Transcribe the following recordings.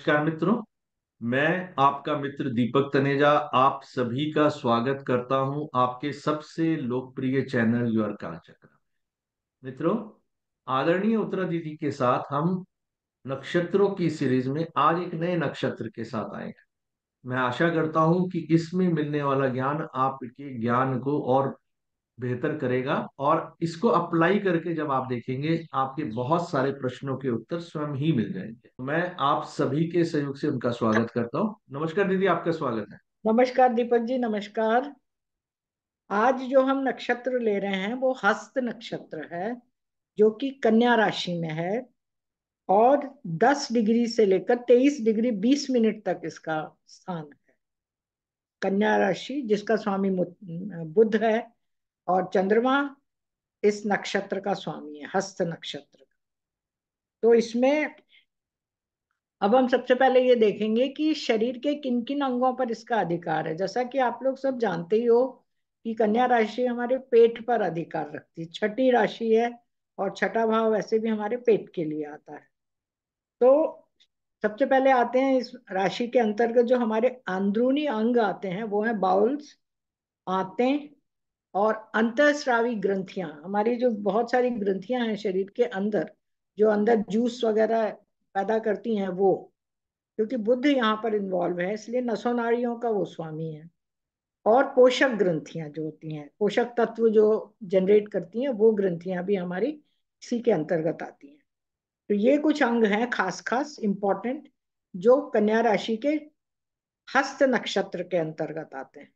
नमस्कार मित्रों मैं आपका मित्र दीपक तनेजा आप सभी का स्वागत करता हूं आपके सबसे लोकप्रिय चैनल योर का चक्र मित्रों आदरणीय उत्तरा दीदी के साथ हम नक्षत्रों की सीरीज में आज एक नए नक्षत्र के साथ आए हैं मैं आशा करता हूं कि इसमें मिलने वाला ज्ञान आपके ज्ञान को और बेहतर करेगा और इसको अप्लाई करके जब आप देखेंगे आपके बहुत सारे प्रश्नों के उत्तर स्वयं ही मिल जाएंगे तो मैं आप सभी के सहयोग से उनका स्वागत करता हूँ नमस्कार दीदी आपका स्वागत है नमस्कार दीपक जी नमस्कार आज जो हम नक्षत्र ले रहे हैं वो हस्त नक्षत्र है जो कि कन्या राशि में है और 10 डिग्री से लेकर 23 डिग्री 20 मिनट तक इसका स्थान है कन्या राशि जिसका स्वामी बुद्ध है और चंद्रमा इस नक्षत्र का स्वामी है हस्त नक्षत्र का तो इसमें अब हम सबसे पहले ये देखेंगे कि शरीर के किन किन अंगों पर इसका अधिकार है जैसा कि आप लोग सब जानते ही हो कि कन्या राशि हमारे पेट पर अधिकार रखती है छठी राशि है और छठा भाव वैसे भी हमारे पेट के लिए आता है तो सबसे पहले आते हैं इस राशि के अंतर्गत जो हमारे अंदरूनी अंग आते हैं वो है बाउल्स आते और अंतस्रावी ग्रंथियां हमारी जो बहुत सारी ग्रंथियां हैं शरीर के अंदर जो अंदर जूस वगैरह पैदा करती हैं वो क्योंकि बुद्ध यहाँ पर इन्वॉल्व है इसलिए नसों नाड़ियों का वो स्वामी है और पोषक ग्रंथियां जो होती हैं पोषक तत्व जो जनरेट करती हैं वो ग्रंथियां भी हमारी इसी के अंतर्गत आती हैं तो ये कुछ अंग हैं खास खास इम्पॉर्टेंट जो कन्या राशि के हस्त नक्षत्र के अंतर्गत आते हैं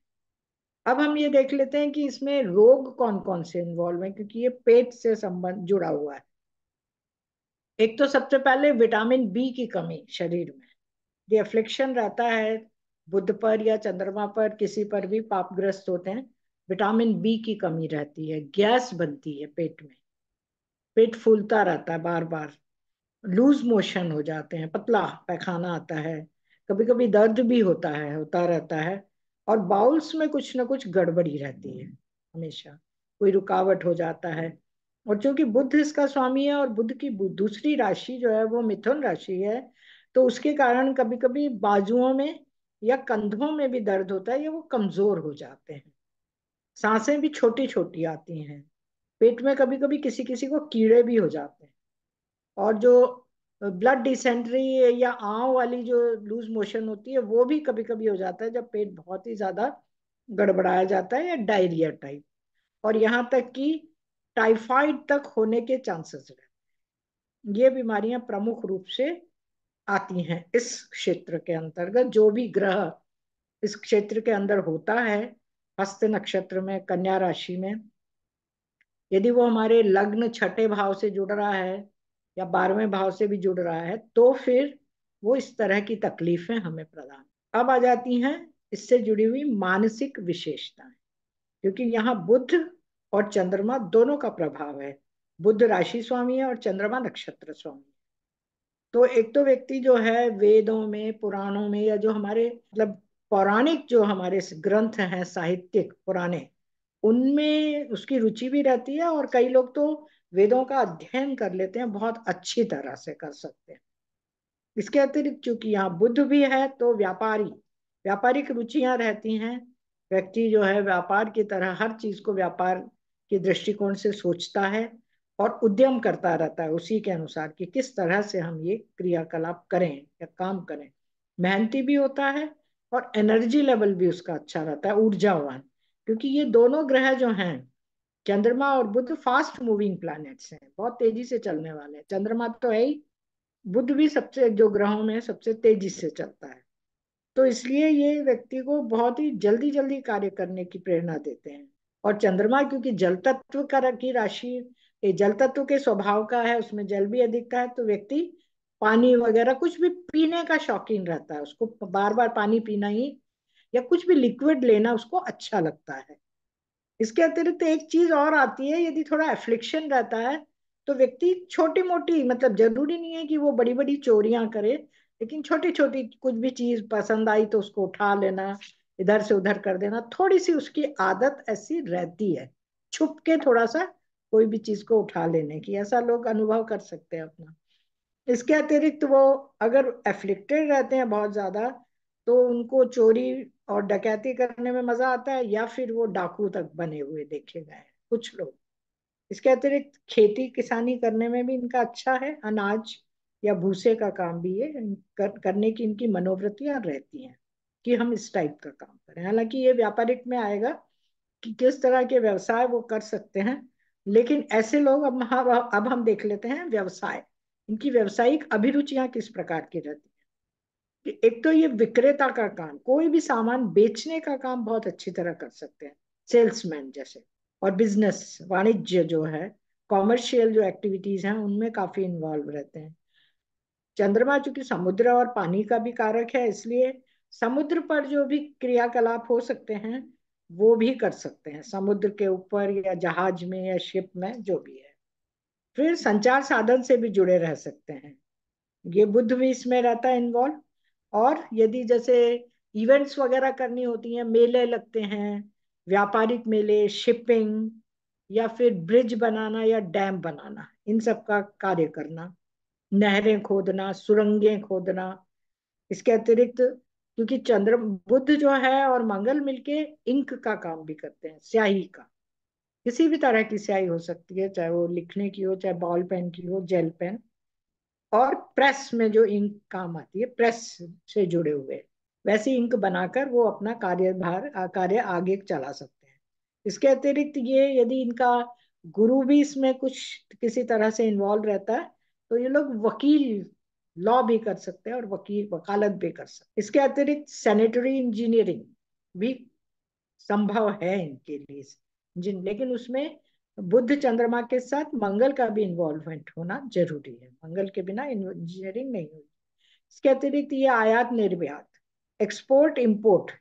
अब हम ये देख लेते हैं कि इसमें रोग कौन कौन से इन्वॉल्व है क्योंकि ये पेट से संबंध जुड़ा हुआ है एक तो सबसे पहले विटामिन बी की कमी शरीर में ये अफ्लिक्शन रहता है बुद्ध पर या चंद्रमा पर किसी पर भी पापग्रस्त होते हैं विटामिन बी की कमी रहती है गैस बनती है पेट में पेट फूलता रहता है बार बार लूज मोशन हो जाते हैं पतला पैखाना आता है कभी कभी दर्द भी होता है होता रहता है और बाउल्स में कुछ ना कुछ गड़बड़ी रहती है हमेशा कोई रुकावट हो जाता है और चूंकि बुद्ध इसका स्वामी है और बुद्ध की दूसरी राशि जो है वो मिथुन राशि है तो उसके कारण कभी कभी बाजुओं में या कंधों में भी दर्द होता है या वो कमजोर हो जाते हैं सांसें भी छोटी छोटी आती हैं पेट में कभी कभी किसी किसी को कीड़े भी हो जाते हैं और जो ब्लड डिसेंट्री या आँव वाली जो लूज मोशन होती है वो भी कभी कभी हो जाता है जब पेट बहुत ही ज़्यादा गड़बड़ाया जाता है या डायरिया टाइप और यहाँ तक कि टाइफाइड तक होने के चांसेस रहते ये बीमारियां प्रमुख रूप से आती हैं इस क्षेत्र के अंतर्गत जो भी ग्रह इस क्षेत्र के अंदर होता है हस्त नक्षत्र में कन्या राशि में यदि वो हमारे लग्न छठे भाव से जुड़ रहा है या बारहवें भाव से भी जुड़ रहा है तो फिर वो इस तरह की तकलीफें हमें प्रदान अब आ जाती हैं इससे जुड़ी हुई मानसिक विशेषताएं क्योंकि यहाँ बुद्ध और चंद्रमा दोनों का प्रभाव है बुद्ध राशि स्वामी है और चंद्रमा नक्षत्र स्वामी तो एक तो व्यक्ति जो है वेदों में पुराणों में या जो हमारे मतलब पौराणिक जो हमारे ग्रंथ हैं साहित्यिक पुराने उनमें उसकी रुचि भी रहती है और कई लोग तो वेदों का अध्ययन कर लेते हैं बहुत अच्छी तरह से कर सकते हैं इसके अतिरिक्त चूंकि यहाँ बुद्ध भी है तो व्यापारी व्यापारिक रुचियां रहती हैं व्यक्ति जो है व्यापार की तरह हर चीज को व्यापार के दृष्टिकोण से सोचता है और उद्यम करता रहता है उसी के अनुसार कि किस तरह से हम ये क्रियाकलाप करें या काम करें मेहनती भी होता है और एनर्जी लेवल भी उसका अच्छा रहता है ऊर्जावान क्योंकि ये दोनों ग्रह जो हैं चंद्रमा और बुद्ध फास्ट मूविंग प्लैनेट्स हैं बहुत तेजी से चलने वाले हैं चंद्रमा तो है ही बुद्ध भी सबसे जो ग्रहों में सबसे तेजी से चलता है तो इसलिए ये व्यक्ति को बहुत ही जल्दी जल्दी कार्य करने की प्रेरणा देते हैं और चंद्रमा क्योंकि जल तत्व का की राशि जल तत्व के स्वभाव का है उसमें जल भी अधिक का है तो व्यक्ति पानी वगैरह कुछ भी पीने का शौकीन रहता है उसको बार बार पानी पीना ही या कुछ भी लिक्विड लेना उसको अच्छा लगता है इसके अतिरिक्त एक चीज और आती है यदि थोड़ा एफ्लिक्शन रहता है तो व्यक्ति छोटी मोटी मतलब जरूरी नहीं है कि वो बड़ी बड़ी चोरियां करे लेकिन छोटी छोटी कुछ भी चीज पसंद आई तो उसको उठा लेना इधर से उधर कर देना थोड़ी सी उसकी आदत ऐसी रहती है छुप के थोड़ा सा कोई भी चीज को उठा लेने की ऐसा लोग अनुभव कर सकते हैं अपना इसके अतिरिक्त वो अगर एफ्लिक्टेड रहते हैं बहुत ज्यादा तो उनको चोरी और डकैती करने में मजा आता है या फिर वो डाकू तक बने हुए देखे गए हैं कुछ लोग इसके अतिरिक्त खेती किसानी करने में भी इनका अच्छा है अनाज या भूसे का काम भी ये कर, करने की इनकी मनोवृत्तियां रहती हैं कि हम इस टाइप का काम करें हालांकि ये व्यापारिक में आएगा कि किस तरह के व्यवसाय वो कर सकते हैं लेकिन ऐसे लोग अब अब हम देख लेते हैं व्यवसाय इनकी व्यवसायिक अभिरुचियां किस प्रकार की रहती कि एक तो ये विक्रेता का काम कोई भी सामान बेचने का काम बहुत अच्छी तरह कर सकते हैं सेल्समैन जैसे और बिजनेस वाणिज्य जो है कॉमर्शियल जो एक्टिविटीज हैं उनमें काफी इन्वॉल्व रहते हैं चंद्रमा चूंकि समुद्र और पानी का भी कारक है इसलिए समुद्र पर जो भी क्रियाकलाप हो सकते हैं वो भी कर सकते हैं समुद्र के ऊपर या जहाज में या शिप में जो भी है फिर संचार साधन से भी जुड़े रह सकते हैं ये बुद्ध भी इसमें रहता है इन्वॉल्व और यदि जैसे इवेंट्स वगैरह करनी होती हैं मेले लगते हैं व्यापारिक मेले शिपिंग या फिर ब्रिज बनाना या डैम बनाना इन सब का कार्य करना नहरें खोदना सुरंगें खोदना इसके अतिरिक्त क्योंकि चंद्र बुद्ध जो है और मंगल मिलके इंक का काम भी करते हैं स्याही का किसी भी तरह की स्याही हो सकती है चाहे वो लिखने की हो चाहे बॉल पेन की हो जेल पेन और प्रेस में जो इंक काम आती है प्रेस से जुड़े हुए वैसे इंक बनाकर वो अपना कार्यभार कार्य आगे चला सकते हैं इसके अतिरिक्त ये यदि इनका गुरु भी इसमें कुछ किसी तरह से इन्वॉल्व रहता है तो ये लोग वकील लॉ भी कर सकते हैं और वकील वकालत भी कर सकते इसके अतिरिक्त सैनिटरी इंजीनियरिंग भी संभव है इनके लिए लेकिन उसमें बुद्ध चंद्रमा के साथ मंगल का भी इन्वॉल्वमेंट होना जरूरी है मंगल के बिना इंजीनियरिंग नहीं हुई इसके अतिरिक्त ये आयात निर्यात एक्सपोर्ट इंपोर्ट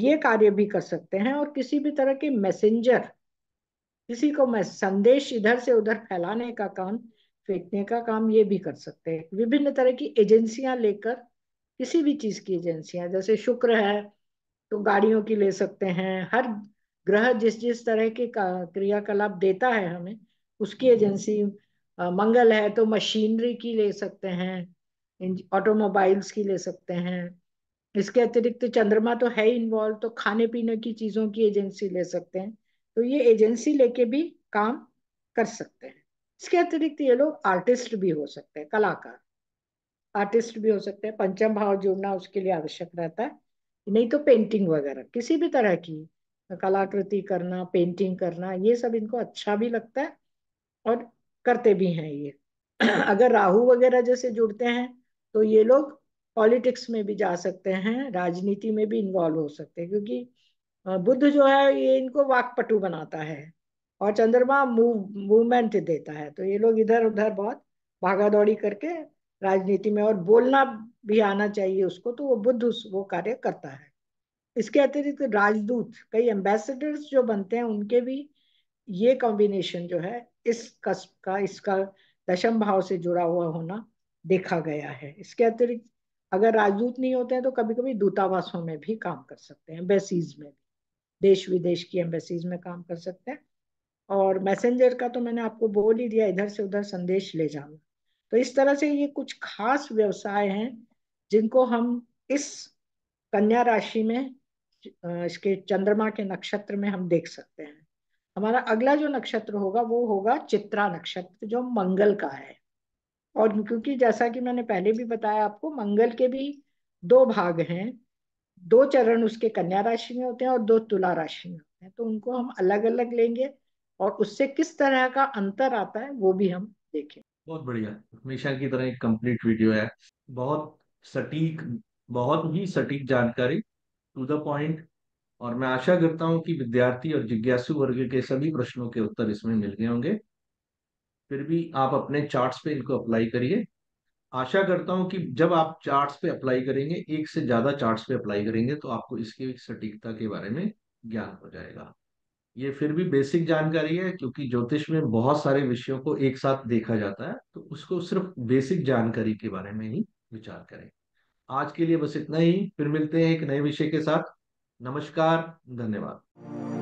ये कार्य भी कर सकते हैं और किसी भी तरह के मैसेंजर किसी को संदेश इधर से उधर फैलाने का काम फेंकने का काम ये भी कर सकते हैं विभिन्न तरह की एजेंसियां लेकर किसी भी चीज की एजेंसियां जैसे शुक्र है तो गाड़ियों की ले सकते हैं हर ग्रह जिस जिस तरह के क्रियाकलाप देता है हमें उसकी एजेंसी मंगल है तो मशीनरी की ले सकते हैं ऑटोमोबाइल्स की ले सकते हैं इसके अतिरिक्त तो चंद्रमा तो है इन्वॉल्व तो खाने पीने की चीज़ों की एजेंसी ले सकते हैं तो ये एजेंसी लेके भी काम कर सकते हैं इसके अतिरिक्त ये लोग आर्टिस्ट भी हो सकते हैं कलाकार आर्टिस्ट भी हो सकते हैं पंचम भाव जुड़ना उसके लिए आवश्यक रहता है नहीं तो पेंटिंग वगैरह किसी भी तरह की कलाकृति करना पेंटिंग करना ये सब इनको अच्छा भी लगता है और करते भी हैं ये अगर राहु वगैरह जैसे जुड़ते हैं तो ये लोग पॉलिटिक्स में भी जा सकते हैं राजनीति में भी इन्वॉल्व हो सकते हैं क्योंकि बुद्ध जो है ये इनको वाकपटु बनाता है और चंद्रमा मूव मूवमेंट देता है तो ये लोग इधर उधर बहुत भागा दौड़ी करके राजनीति में और बोलना भी आना चाहिए उसको तो वो बुद्ध वो कार्य करता है इसके अतिरिक्त तो राजदूत कई एम्बेसडर्स जो बनते हैं उनके भी ये कॉम्बिनेशन जो है इस कस्ब का इसका दशम भाव से जुड़ा हुआ होना देखा गया है इसके अतिरिक्त अगर राजदूत नहीं होते हैं तो कभी कभी दूतावासों में भी काम कर सकते हैं एम्बेसीज में देश विदेश की एम्बेसीज में काम कर सकते हैं और मैसेंजर का तो मैंने आपको बोल ही दिया इधर से उधर संदेश ले जाना तो इस तरह से ये कुछ खास व्यवसाय हैं जिनको हम इस कन्या राशि में इसके चंद्रमा के नक्षत्र में हम देख सकते हैं हमारा अगला जो नक्षत्र होगा वो होगा चित्रा नक्षत्र जो मंगल का है और क्योंकि जैसा कि मैंने पहले भी बताया आपको मंगल के भी दो भाग हैं दो चरण उसके कन्या राशि में होते हैं और दो तुला राशि में होते हैं तो उनको हम अलग अलग लेंगे और उससे किस तरह का अंतर आता है वो भी हम देखें बहुत बढ़िया हमेशा की तरह एक कंप्लीट वीडियो है बहुत सटीक बहुत ही सटीक जानकारी टू द पॉइंट और मैं आशा करता हूं कि विद्यार्थी और जिज्ञासु वर्ग के सभी प्रश्नों के उत्तर इसमें मिल गए होंगे फिर भी आप अपने चार्ट्स पे इनको अप्लाई करिए आशा करता हूं कि जब आप चार्ट्स पे अप्लाई करेंगे एक से ज्यादा चार्ट्स पे अप्लाई करेंगे तो आपको इसकी सटीकता के बारे में ज्ञान हो जाएगा ये फिर भी बेसिक जानकारी है क्योंकि ज्योतिष में बहुत सारे विषयों को एक साथ देखा जाता है तो उसको सिर्फ बेसिक जानकारी के बारे में ही विचार करें आज के लिए बस इतना ही फिर मिलते हैं एक नए विषय के साथ नमस्कार धन्यवाद